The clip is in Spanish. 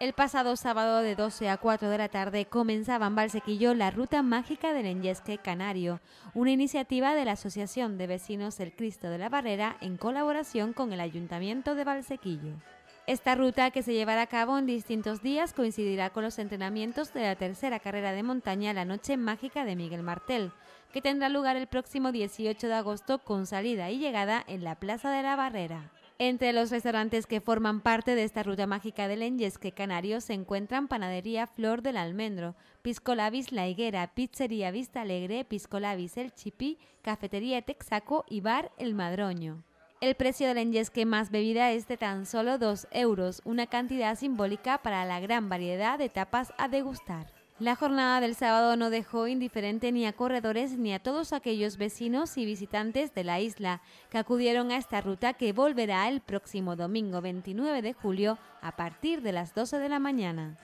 El pasado sábado de 12 a 4 de la tarde comenzaba en Valsequillo la Ruta Mágica del Enyesque Canario, una iniciativa de la Asociación de Vecinos del Cristo de la Barrera en colaboración con el Ayuntamiento de Valsequillo. Esta ruta, que se llevará a cabo en distintos días, coincidirá con los entrenamientos de la tercera carrera de montaña La Noche Mágica de Miguel Martel, que tendrá lugar el próximo 18 de agosto con salida y llegada en la Plaza de la Barrera. Entre los restaurantes que forman parte de esta ruta mágica del Enyesque Canario se encuentran Panadería Flor del Almendro, Piscolabis La Higuera, Pizzería Vista Alegre, Piscolabis El Chipí, Cafetería Texaco y Bar El Madroño. El precio del enyesque más bebida es de tan solo 2 euros, una cantidad simbólica para la gran variedad de tapas a degustar. La jornada del sábado no dejó indiferente ni a corredores ni a todos aquellos vecinos y visitantes de la isla que acudieron a esta ruta que volverá el próximo domingo 29 de julio a partir de las 12 de la mañana.